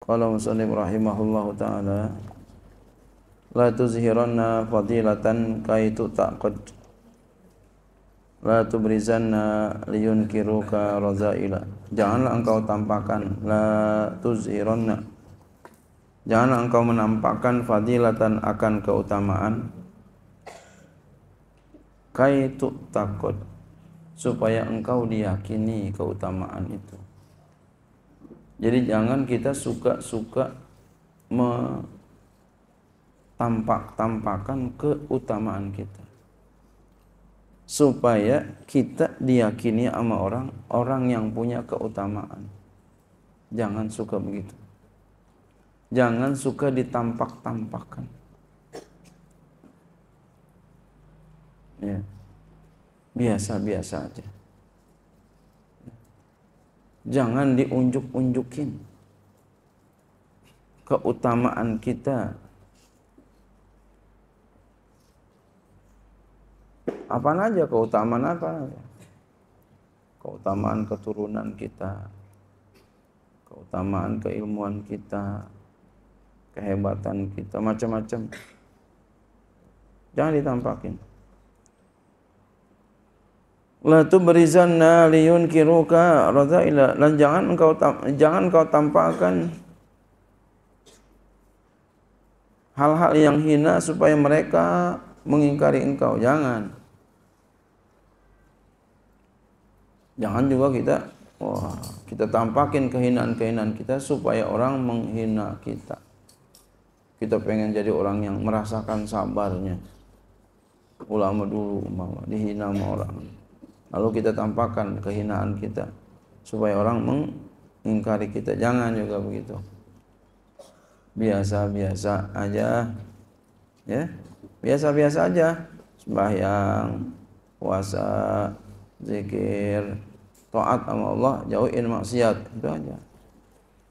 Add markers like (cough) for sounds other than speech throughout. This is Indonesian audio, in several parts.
Qala musannif rahimahullahu taala la tuzhiranna fadilatan kaitu taqad la tubrizanna liyunkiruka razaila janganlah engkau tampakkan la tuzhiranna janganlah engkau menampakkan fadilatan akan keutamaan kaitu takut supaya engkau diyakini keutamaan itu jadi jangan kita suka-suka tampak-tampakan keutamaan kita supaya kita diyakini sama orang orang yang punya keutamaan jangan suka begitu jangan suka ditampak-tampakkan ya biasa-biasa aja Jangan diunjuk-unjukin keutamaan kita. Apa aja keutamaan apa Keutamaan keturunan kita, keutamaan keilmuan kita, kehebatan kita, macam-macam. Jangan ditampakin la tubrizanna liyunkiruka radhaila dan jangan engkau jangan engkau tampakkan hal-hal yang hina supaya mereka mengingkari engkau jangan jangan juga kita wah kita tampakin kehinaan-kehinaan kita supaya orang menghina kita kita pengen jadi orang yang merasakan sabarnya ulama dulu umpama dihina sama orang lalu kita tampakkan kehinaan kita supaya orang mengingkari kita jangan juga begitu biasa-biasa aja ya biasa-biasa aja sembahyang puasa zikir taat sama Allah jauhin maksiat itu aja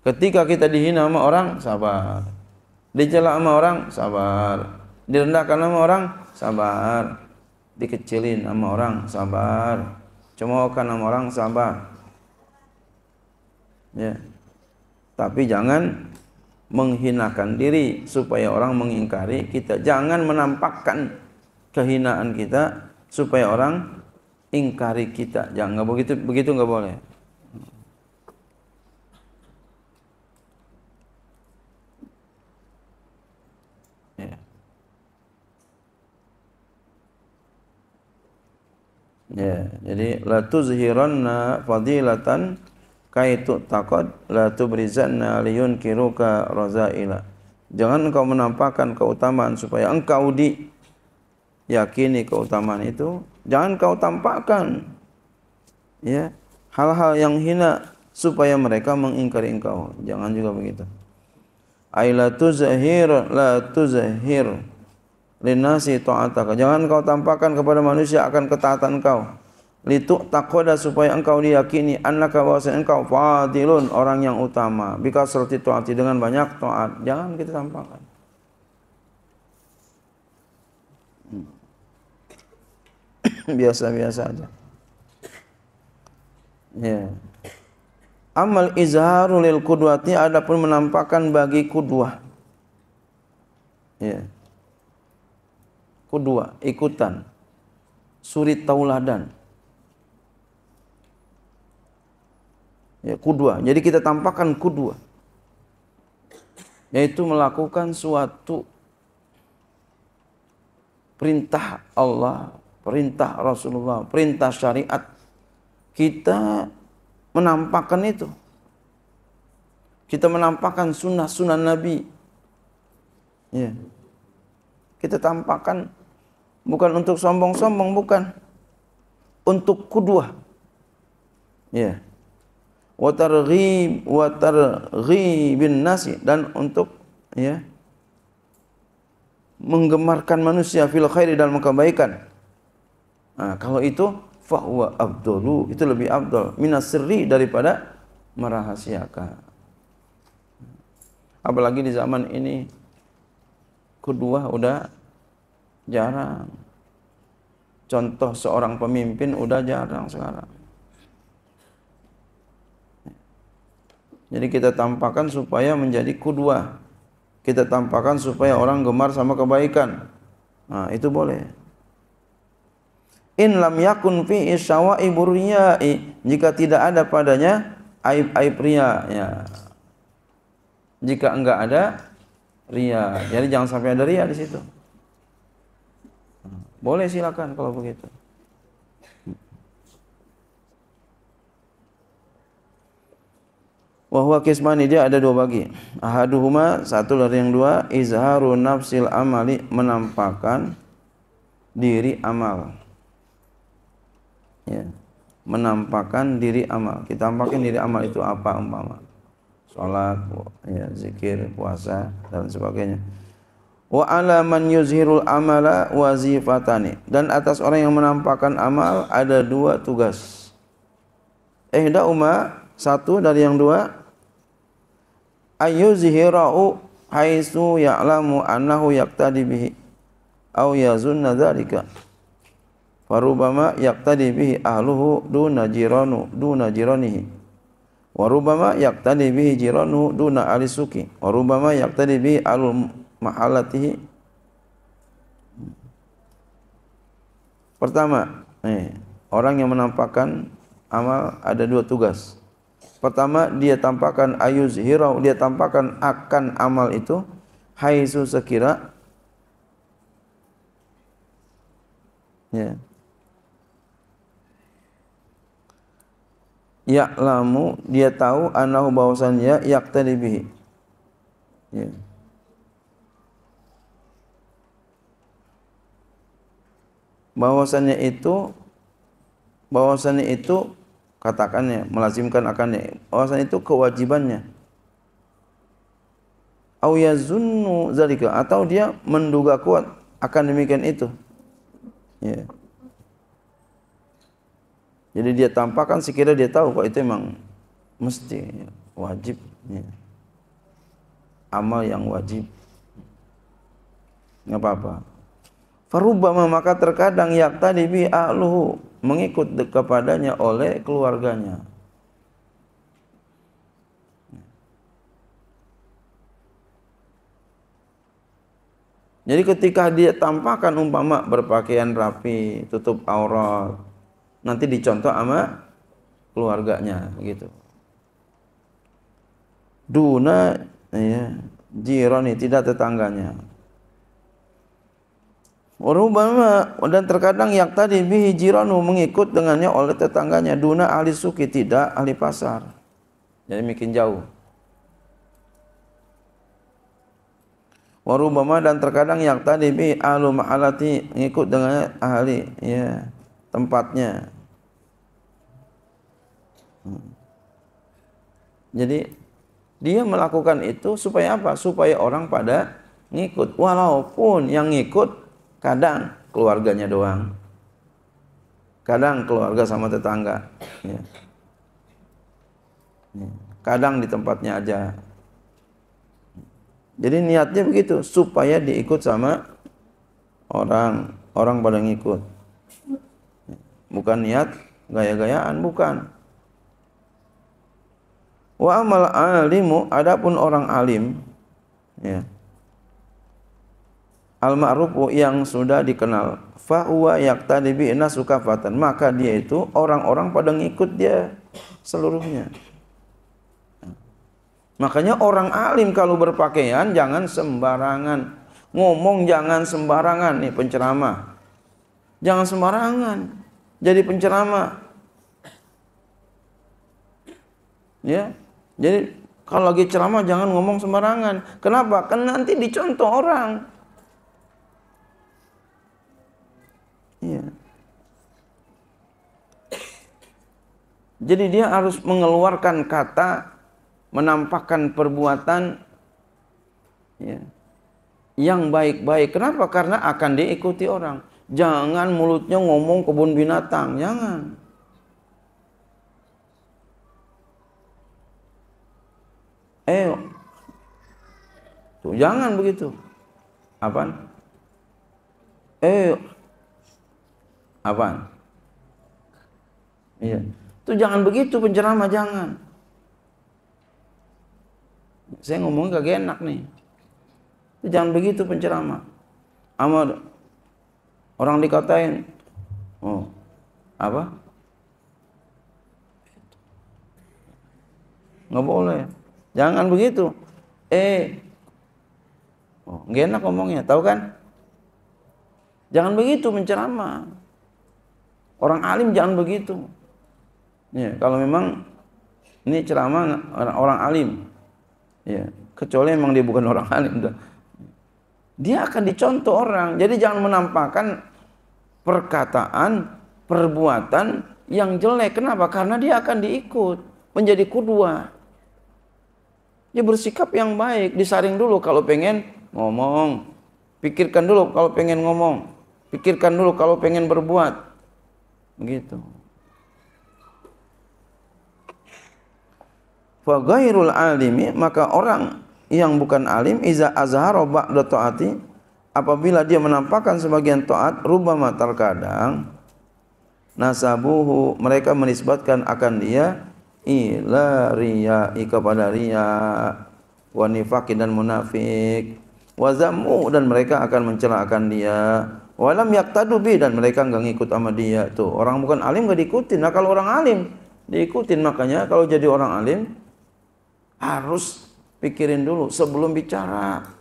ketika kita dihina sama orang sabar dicela sama orang sabar direndahkan sama orang sabar dikecilin sama orang sabar cemokan sama orang sabar ya tapi jangan menghinakan diri supaya orang mengingkari kita jangan menampakkan kehinaan kita supaya orang ingkari kita jangan nggak begitu begitu nggak boleh ya. Ya, jadi la tuzhiranna fadilatan kaitu taqad la tubrizanna roza razaila. Jangan engkau menampakkan keutamaan supaya engkau di yakini keutamaan itu, jangan kau tampakkan ya hal-hal yang hina supaya mereka mengingkari engkau. Jangan juga begitu. Ailatu zahir la zahir linasi ta'ataka. Jangan kau tampakkan kepada manusia akan ketaatan kau. litu takoda supaya engkau diyakini annaka bahwasanya engkau fadilun orang yang utama. Bika serti taati dengan banyak taat. Jangan kita tampakkan. Hmm. Biasa-biasa aja. Ya. Yeah. Amal izharu lil kudwati adapun menampakkan bagi kudwah. Ya. Yeah Kedua, ikutan. Suri tauladan. Ya, kedua Jadi kita tampakkan kedua Yaitu melakukan suatu perintah Allah, perintah Rasulullah, perintah syariat. Kita menampakkan itu. Kita menampakkan sunnah-sunnah Nabi. Ya. Kita tampakkan bukan untuk sombong-sombong, bukan untuk kedua. Ya. Yeah. Wa targhib wa targhibin nasi dan untuk ya yeah, menggemarkan manusia fil khairi dalam kebaikan. Nah, kalau itu fahuwa abdulu itu lebih abdul minasri daripada merahasiakan apalagi di zaman ini kedua udah jarang contoh seorang pemimpin udah jarang sekarang. Jadi kita tampakkan supaya menjadi kudua. Kita tampakkan supaya orang gemar sama kebaikan. Nah, itu boleh. In lam yakun fi isyawa'i Jika tidak ada padanya aib-aib ria. Ya. Jika enggak ada ria. Jadi jangan sampai ada ria di situ. Boleh silakan kalau begitu. Wahwa kismani dia ada dua bagi. Ahaduhuma satu dari yang dua izharu nafsil amali menampakkan diri amal. Ya. Menampakkan diri amal. Kita tampakkan diri amal itu apa umpama? Salat, ya, zikir, puasa dan sebagainya. wa ala man yuzhirul amala wazifatani dan atas orang yang menampakkan amal ada dua tugas eh da uma satu dari yang dua ayuzhirau haitsu ya'lamu annahu yaqtadi bihi aw yazunna dzalika warubama yaqtadi bihi ahluhu duna jiranu duna jiranihi warubama yaqtadi bihi jiranu duna alisuki warubama yaqtadi bihi alum mahalatihi Pertama, eh, orang yang menampakkan amal ada dua tugas. Pertama, dia tampakkan ayuz hirau, dia tampakkan akan amal itu hai sekira. Ya. Ya'lamu, dia tahu anahu bahwasanya yaqtadi bihi. Ya. Yeah. bahwasannya itu bahwasannya itu katakannya melazimkan akannya bahwasannya itu kewajibannya au yazunnu zalika atau dia menduga kuat akan demikian itu ya jadi dia tampakkan sekiranya dia tahu kok itu memang mesti wajib ya. amal yang wajib nggak apa-apa Farubama maka terkadang yak tadi bi ahluhu mengikut kepadanya oleh keluarganya. Jadi ketika dia tampakkan umpama berpakaian rapi, tutup aurat, nanti dicontoh sama keluarganya begitu. Duna ya, Jironi tidak tetangganya. Warubama dan terkadang yang tadi bihi jiranu mengikut dengannya oleh tetangganya duna ahli suki tidak ahli pasar. Jadi makin jauh. Warubama dan terkadang yang tadi bi alu ma'alati mengikut dengannya ahli ya tempatnya. Hmm. Jadi dia melakukan itu supaya apa? Supaya orang pada ngikut walaupun yang ngikut Kadang keluarganya doang. Kadang keluarga sama tetangga. Ya. ya. Kadang di tempatnya aja. Jadi niatnya begitu supaya diikut sama orang, orang pada ngikut. Ya, bukan niat gaya-gayaan, bukan. Wa amal alimu adapun orang alim ya al-ma'ruf yang sudah dikenal fa huwa yaqtadi bi nasukafatan maka dia itu orang-orang pada ngikut dia seluruhnya makanya orang alim kalau berpakaian jangan sembarangan ngomong jangan sembarangan nih penceramah jangan sembarangan jadi penceramah ya jadi kalau lagi ceramah jangan ngomong sembarangan kenapa kan nanti dicontoh orang Jadi dia harus mengeluarkan kata, menampakkan perbuatan ya, yang baik-baik. Kenapa? Karena akan diikuti orang. Jangan mulutnya ngomong kebun binatang, jangan. Eh, tuh jangan begitu. Apaan? Eh, apaan? Iya. Hmm. Itu jangan begitu penceramah jangan. Saya ngomong kagak enak nih. Itu jangan begitu penceramah. Amar orang dikatain oh apa? Nggak boleh. Jangan begitu. Eh, oh, nggak enak ngomongnya, tahu kan? Jangan begitu menceramah. Orang alim jangan begitu. Ya, kalau memang ini ceramah orang, orang alim. Ya, kecuali memang dia bukan (laughs) orang alim Dia akan dicontoh orang. Jadi jangan menampakkan perkataan, perbuatan yang jelek. Kenapa? Karena dia akan diikut menjadi kudua. Dia bersikap yang baik, disaring dulu kalau pengen ngomong. Pikirkan dulu kalau pengen ngomong. Pikirkan dulu kalau pengen berbuat. Begitu. Wa ghairul alimi maka orang yang bukan alim iza azhara ba'da taati apabila dia menampakkan sebagian taat rubama terkadang nasabuhu mereka menisbatkan akan dia ila riya kepada riya wa nifaqin dan munafik wa zamu dan mereka akan mencela akan dia walam yaqtadu bi dan mereka enggak ngikut sama dia tuh orang bukan alim enggak diikutin nah kalau orang alim diikutin makanya kalau jadi orang alim harus pikirin dulu sebelum bicara.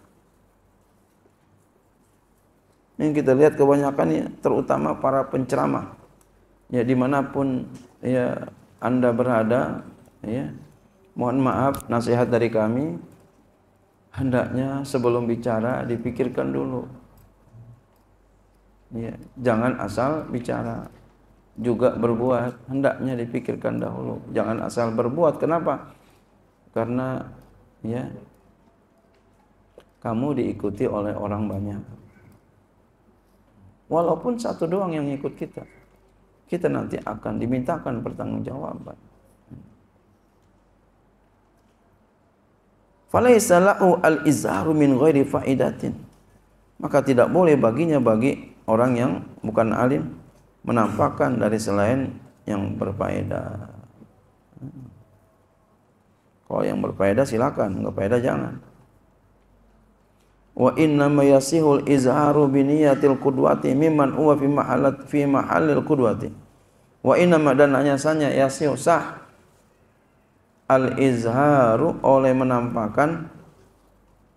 yang kita lihat kebanyakan ya, terutama para penceramah. Ya dimanapun ya anda berada, ya mohon maaf nasihat dari kami. Hendaknya sebelum bicara dipikirkan dulu. Ya, jangan asal bicara juga berbuat hendaknya dipikirkan dahulu jangan asal berbuat kenapa karena ya kamu diikuti oleh orang banyak. Walaupun satu doang yang ikut kita, kita nanti akan dimintakan pertanggungjawaban. falaisalahu al-izharu min ghairi faidatin. Maka tidak boleh baginya bagi orang yang bukan alim menampakkan dari selain yang berfaedah. Kalau yang berfaedah silakan, enggak faedah jangan. Wa inna yasihul izharu niyatil qudwati mimman huwa fi mahallat fi mahallil qudwati. Wa inna dan hanya sanya yasih sah al izharu oleh menampakkan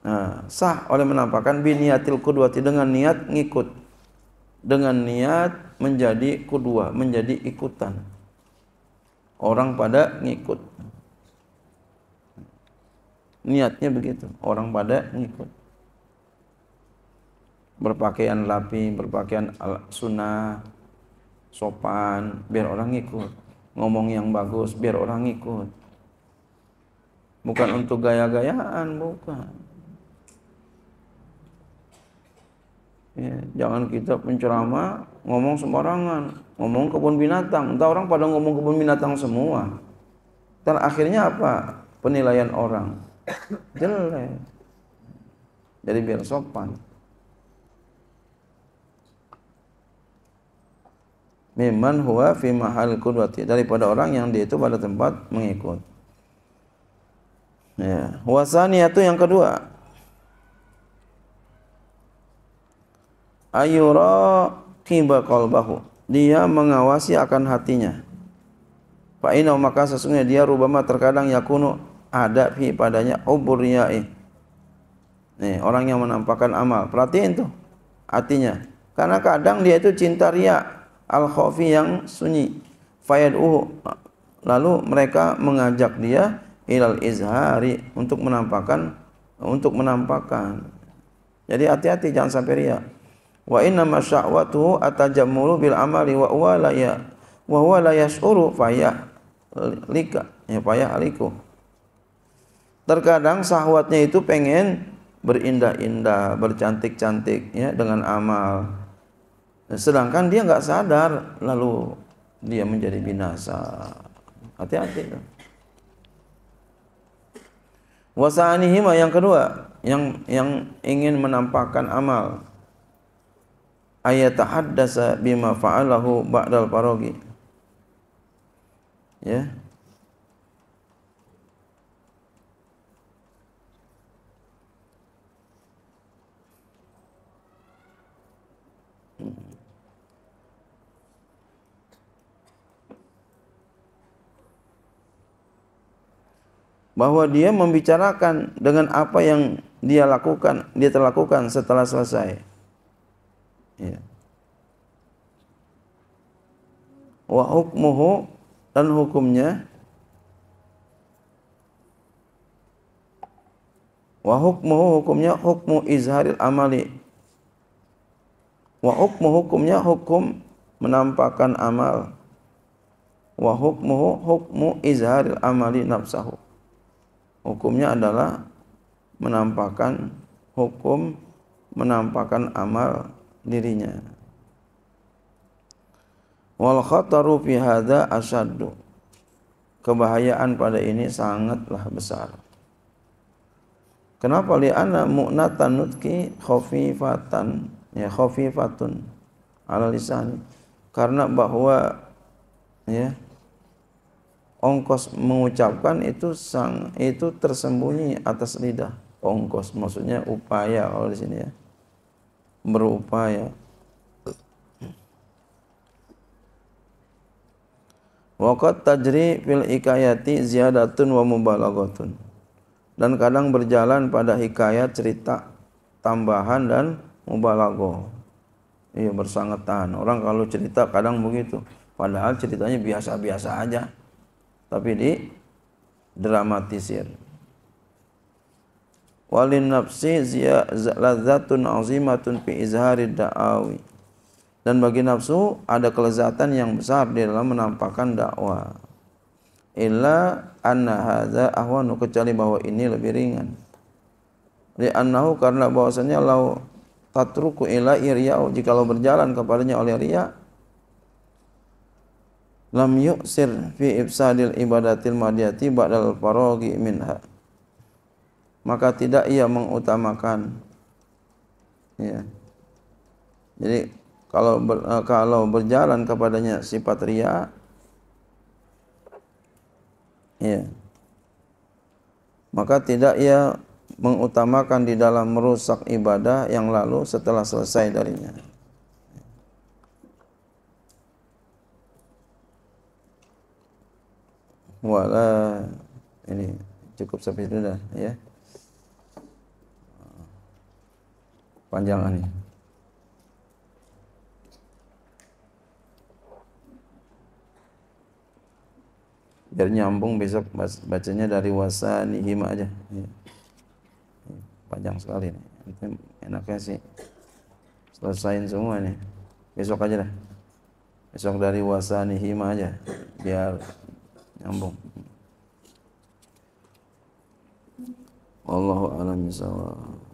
nah, sah oleh menampakkan niyatil qudwati dengan niat ngikut dengan niat menjadi kedua, menjadi ikutan. Orang pada ngikut niatnya begitu orang pada ngikut berpakaian lapi berpakaian sunnah sopan biar orang ngikut ngomong yang bagus biar orang ngikut bukan untuk gaya-gayaan bukan ya, jangan kita penceramah ngomong sembarangan ngomong kebun binatang entah orang pada ngomong kebun binatang semua terakhirnya apa penilaian orang jelek kan? jadi biar sopan Miman huwa fi mahal kudwati Daripada orang yang dia itu pada tempat mengikut Ya, wasaniya itu yang kedua. Ayura kiba qalbahu. Dia mengawasi akan hatinya. Fa maka sesungguhnya dia rubama terkadang yakunu ada fi padanya yai. Nih, orang yang menampakkan amal. Perhatiin tuh artinya. Karena kadang dia itu cinta ria al khafi yang sunyi. Fayad'uhu. Lalu mereka mengajak dia ilal izhari untuk menampakkan untuk menampakkan. Jadi hati-hati jangan sampai ria. Wa inna masyawatu atajammulu bil amali wa huwa la ya wa huwa la yas'uru fayah lika ya fayah aliku. Terkadang sahwatnya itu pengen berindah-indah, bercantik-cantik ya dengan amal. Sedangkan dia nggak sadar lalu dia menjadi binasa. Hati-hati. Wasanihima yang kedua yang yang ingin menampakkan amal ayat Dasa bima fa'alahu ba'dal parogi ya bahwa dia membicarakan dengan apa yang dia lakukan, dia terlakukan setelah selesai. Ya. Wa hukmuhu dan hukumnya Wa hukmuhu hukumnya hukmu izharil amali. Wa hukmu hukumnya hukum menampakkan amal. Wa hukmuhu hukmu izharil amali nafsahu hukumnya adalah menampakkan hukum menampakkan amal dirinya wal khataru fi hadza asyaddu kebahayaan pada ini sangatlah besar kenapa li anna mu'natan nutqi khafifatan ya khafifatun ala lisan karena bahwa ya ongkos mengucapkan itu sang itu tersembunyi atas lidah ongkos maksudnya upaya kalau di sini ya berupaya Wakat tajri fil ikayati ziyadatun wa mubalagotun dan kadang berjalan pada hikayat cerita tambahan dan mubalago iya bersangetan orang kalau cerita kadang begitu padahal ceritanya biasa-biasa aja tapi di dramatisir. Walin nafsi lazatun azimatun fi izhari da'awi. Dan bagi nafsu ada kelezatan yang besar di dalam menampakkan dakwah. Illa anna hadza ahwanu kecuali bahwa ini lebih ringan. li annahu karena bahwasanya lau tatruku ila irya'u lo berjalan kepadanya oleh riya' lam yuksir fi ibsadil ibadatil madiyati ba'dal faragi minha maka tidak ia mengutamakan ya jadi kalau ber, eh, kalau berjalan kepadanya sifat ria ya maka tidak ia mengutamakan di dalam merusak ibadah yang lalu setelah selesai darinya wala ini cukup sampai itu dah ya panjang ini biar nyambung besok bacanya dari wasani hima aja ya. panjang sekali nih enaknya sih selesaiin semua nih besok aja dah besok dari wasani hima aja biar nyambung Allahu alam